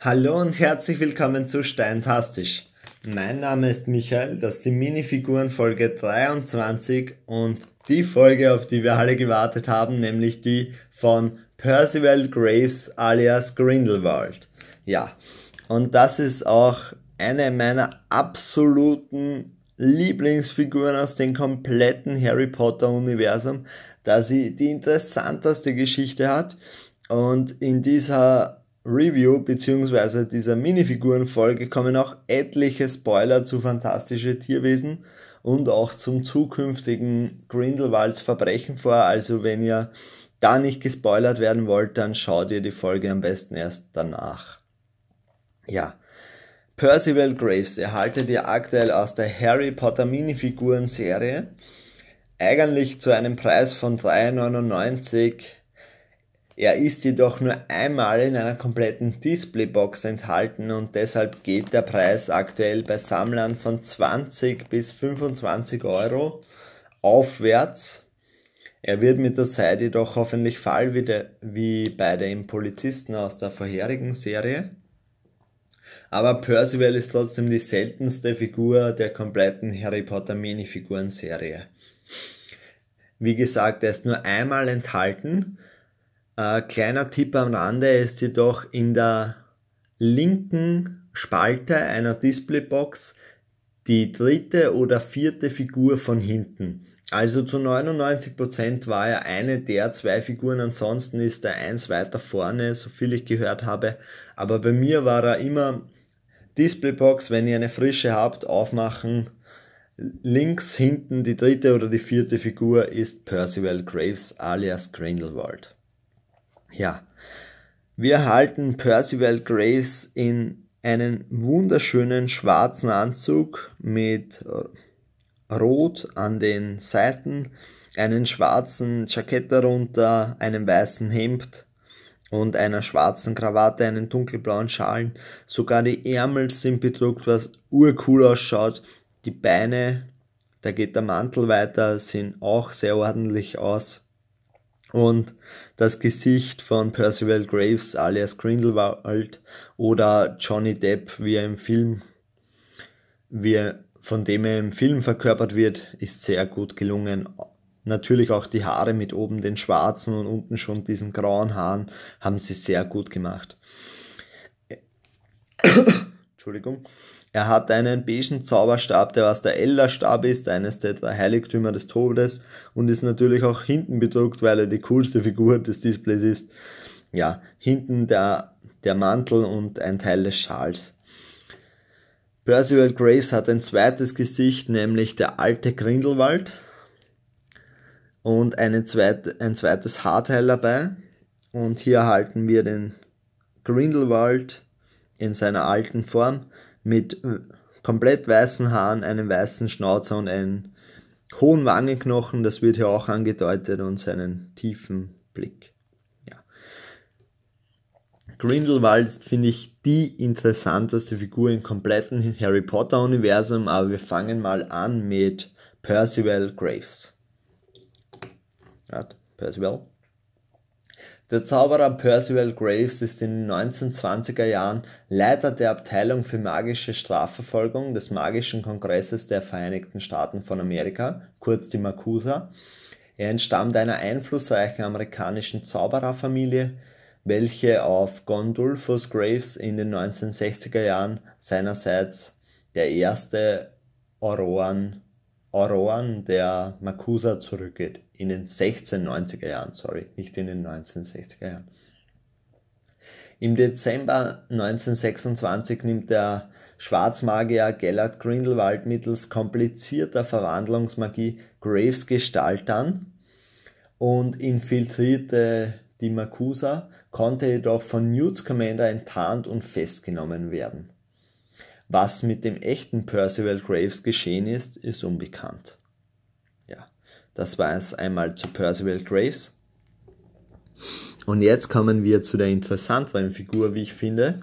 Hallo und herzlich willkommen zu Steintastisch. Mein Name ist Michael, das ist die Minifiguren Folge 23 und die Folge, auf die wir alle gewartet haben, nämlich die von Percival Graves alias Grindelwald. Ja, und das ist auch eine meiner absoluten Lieblingsfiguren aus dem kompletten Harry Potter Universum, da sie die interessanteste Geschichte hat und in dieser Review bzw. dieser Minifiguren-Folge kommen auch etliche Spoiler zu fantastische Tierwesen und auch zum zukünftigen Grindelwalds Verbrechen vor. Also wenn ihr da nicht gespoilert werden wollt, dann schaut ihr die Folge am besten erst danach. Ja. Percival Graves erhaltet ihr aktuell aus der Harry Potter Minifiguren-Serie eigentlich zu einem Preis von 3,99 Euro. Er ist jedoch nur einmal in einer kompletten Displaybox enthalten und deshalb geht der Preis aktuell bei Sammlern von 20 bis 25 Euro aufwärts. Er wird mit der Zeit jedoch hoffentlich Fall wie, der, wie bei dem Polizisten aus der vorherigen Serie. Aber Percival ist trotzdem die seltenste Figur der kompletten Harry Potter Minifiguren-Serie. Wie gesagt, er ist nur einmal enthalten äh, kleiner Tipp am Rande ist jedoch in der linken Spalte einer Displaybox die dritte oder vierte Figur von hinten. Also zu 99% war er eine der zwei Figuren, ansonsten ist er eins weiter vorne, so viel ich gehört habe. Aber bei mir war er immer Displaybox, wenn ihr eine frische habt, aufmachen. Links hinten die dritte oder die vierte Figur ist Percival Graves alias Grindelwald. Ja, wir halten Percival Graves in einen wunderschönen schwarzen Anzug mit äh, Rot an den Seiten, einen schwarzen Jackett darunter, einem weißen Hemd und einer schwarzen Krawatte, einen dunkelblauen Schalen. Sogar die Ärmel sind bedruckt, was urcool ausschaut. Die Beine, da geht der Mantel weiter, sehen auch sehr ordentlich aus. Und das Gesicht von Percival Graves alias Grindelwald oder Johnny Depp, wie er im Film, wie er, von dem er im Film verkörpert wird, ist sehr gut gelungen. Natürlich auch die Haare mit oben den schwarzen und unten schon diesen grauen Haaren haben sie sehr gut gemacht. Entschuldigung. Er hat einen beigen Zauberstab, der was der Elderstab ist, eines der drei Heiligtümer des Todes und ist natürlich auch hinten bedruckt, weil er die coolste Figur des Displays ist. Ja, hinten der, der Mantel und ein Teil des Schals. Percival Graves hat ein zweites Gesicht, nämlich der alte Grindelwald und zweite, ein zweites Haarteil dabei. Und hier erhalten wir den Grindelwald in seiner alten Form mit äh, komplett weißen Haaren, einem weißen Schnauzer und einem hohen Wangenknochen, das wird hier auch angedeutet, und seinen tiefen Blick. Ja. Grindelwald ist, finde ich, die interessanteste Figur im kompletten Harry Potter-Universum, aber wir fangen mal an mit Percival Graves. Right. Percival. Der Zauberer Percival Graves ist in den 1920er Jahren Leiter der Abteilung für magische Strafverfolgung des Magischen Kongresses der Vereinigten Staaten von Amerika, kurz die Makusa. Er entstammt einer einflussreichen amerikanischen Zaubererfamilie, welche auf Gondulfus Graves in den 1960er Jahren seinerseits der erste Oroan Auroren der Makusa zurückgeht, in den 1690er Jahren, sorry, nicht in den 1960er Jahren. Im Dezember 1926 nimmt der Schwarzmagier Gellert Grindelwald mittels komplizierter Verwandlungsmagie Graves Gestalt an und infiltrierte die Makusa, konnte jedoch von Newts Commander enttarnt und festgenommen werden. Was mit dem echten Percival Graves geschehen ist, ist unbekannt. Ja, das war es einmal zu Percival Graves. Und jetzt kommen wir zu der interessanteren Figur, wie ich finde,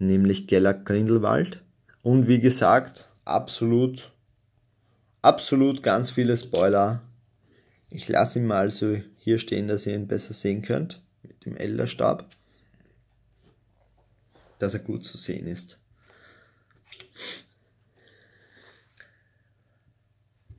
nämlich Gellert Grindelwald. Und wie gesagt, absolut, absolut ganz viele Spoiler. Ich lasse ihn mal so hier stehen, dass ihr ihn besser sehen könnt, mit dem Elderstab, dass er gut zu sehen ist.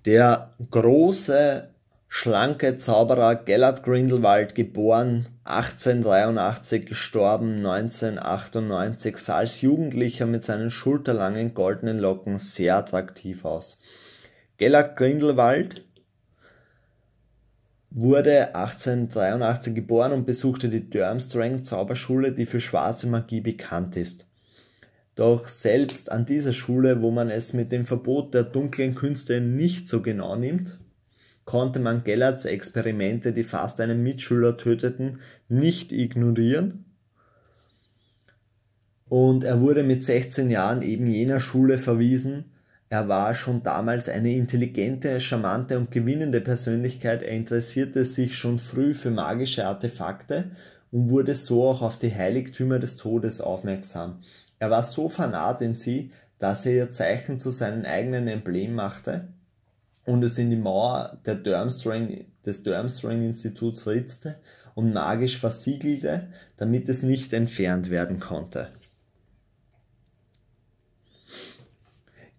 Der große, schlanke Zauberer Gellert Grindelwald, geboren 1883, gestorben 1998, sah als Jugendlicher mit seinen schulterlangen goldenen Locken sehr attraktiv aus. Gellert Grindelwald wurde 1883 geboren und besuchte die Durmstrang Zauberschule, die für schwarze Magie bekannt ist. Doch selbst an dieser Schule, wo man es mit dem Verbot der dunklen Künste nicht so genau nimmt, konnte man Gellerts Experimente, die fast einen Mitschüler töteten, nicht ignorieren. Und er wurde mit 16 Jahren eben jener Schule verwiesen. Er war schon damals eine intelligente, charmante und gewinnende Persönlichkeit. Er interessierte sich schon früh für magische Artefakte und wurde so auch auf die Heiligtümer des Todes aufmerksam. Er war so vernarrt in sie, dass er ihr Zeichen zu seinem eigenen Emblem machte und es in die Mauer Durmstrang, des Durmstrang-Instituts ritzte und magisch versiegelte, damit es nicht entfernt werden konnte.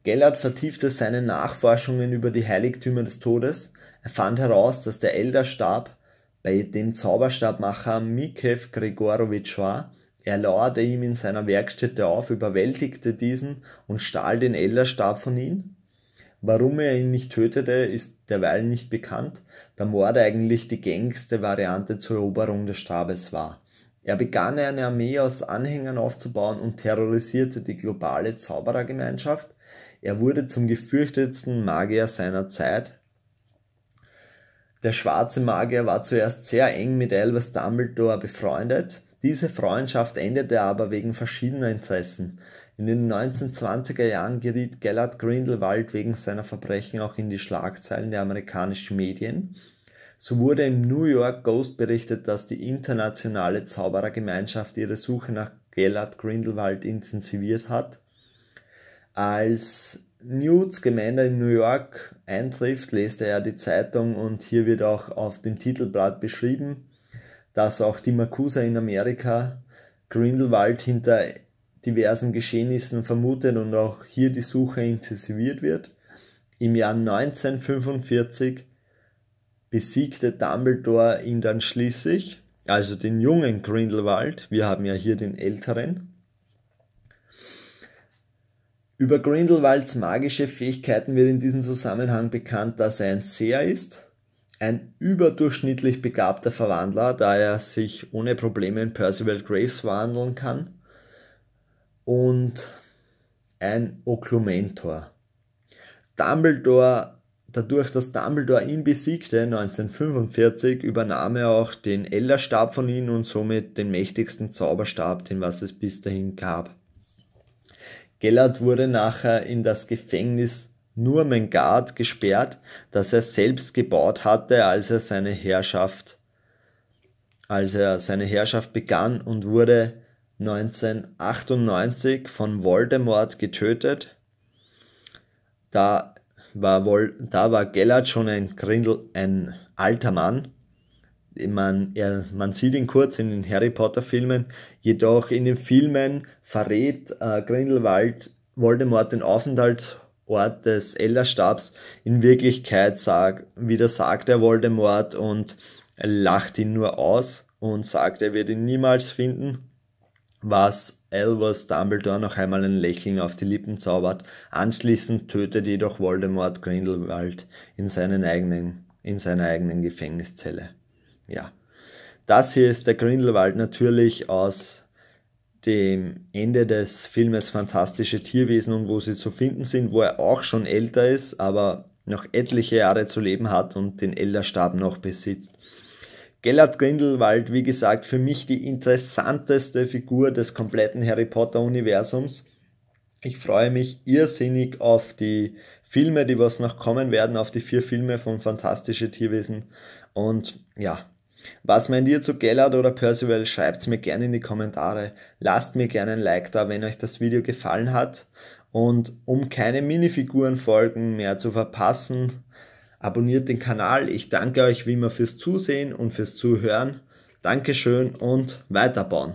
Gellert vertiefte seine Nachforschungen über die Heiligtümer des Todes. Er fand heraus, dass der Elderstab, bei dem Zauberstabmacher Mikev Gregorowitsch war, er lauerte ihm in seiner Werkstätte auf, überwältigte diesen und stahl den Ellerstab von ihm. Warum er ihn nicht tötete, ist derweil nicht bekannt, da Mord eigentlich die gängigste Variante zur Eroberung des Stabes war. Er begann eine Armee aus Anhängern aufzubauen und terrorisierte die globale Zauberergemeinschaft. Er wurde zum gefürchtetsten Magier seiner Zeit. Der schwarze Magier war zuerst sehr eng mit Elvis Dumbledore befreundet, diese Freundschaft endete aber wegen verschiedener Interessen. In den 1920er Jahren geriet Gellert Grindelwald wegen seiner Verbrechen auch in die Schlagzeilen der amerikanischen Medien. So wurde im New York Ghost berichtet, dass die internationale Zauberergemeinschaft ihre Suche nach Gellert Grindelwald intensiviert hat. Als Newts Gemeinde in New York eintrifft, lest er die Zeitung und hier wird auch auf dem Titelblatt beschrieben, dass auch die Makusa in Amerika Grindelwald hinter diversen Geschehnissen vermutet und auch hier die Suche intensiviert wird. Im Jahr 1945 besiegte Dumbledore ihn dann schließlich, also den jungen Grindelwald, wir haben ja hier den älteren. Über Grindelwalds magische Fähigkeiten wird in diesem Zusammenhang bekannt, dass er ein Seher ist, ein überdurchschnittlich begabter Verwandler, da er sich ohne Probleme in Percival Graves verwandeln kann. Und ein Oklumentor. Dumbledore, dadurch, dass Dumbledore ihn besiegte 1945, übernahm er auch den Elderstab von ihm und somit den mächtigsten Zauberstab, den was es bis dahin gab. Gellert wurde nachher in das Gefängnis nur Mengard gesperrt, das er selbst gebaut hatte, als er seine Herrschaft, als er seine Herrschaft begann und wurde 1998 von Voldemort getötet. Da war, Vol da war Gellert schon ein, Grindel, ein alter Mann. Man, er, man sieht ihn kurz in den Harry Potter Filmen, jedoch in den Filmen verrät äh, Grindelwald Voldemort den Aufenthalt Ort des Elderstabs in Wirklichkeit sag, wieder sagt er Voldemort und lacht ihn nur aus und sagt, er wird ihn niemals finden, was Elvers Dumbledore noch einmal ein Lächeln auf die Lippen zaubert. Anschließend tötet jedoch Voldemort Grindelwald in, seinen eigenen, in seiner eigenen Gefängniszelle. Ja, das hier ist der Grindelwald natürlich aus dem Ende des Filmes Fantastische Tierwesen und wo sie zu finden sind, wo er auch schon älter ist, aber noch etliche Jahre zu leben hat und den Elderstab noch besitzt. Gellert Grindelwald, wie gesagt, für mich die interessanteste Figur des kompletten Harry Potter Universums. Ich freue mich irrsinnig auf die Filme, die was noch kommen werden, auf die vier Filme von Fantastische Tierwesen. Und ja, was meint ihr zu Gellert oder Percival? Schreibt's mir gerne in die Kommentare. Lasst mir gerne ein Like da, wenn euch das Video gefallen hat. Und um keine Minifigurenfolgen mehr zu verpassen, abonniert den Kanal. Ich danke euch wie immer fürs Zusehen und fürs Zuhören. Dankeschön und weiterbauen.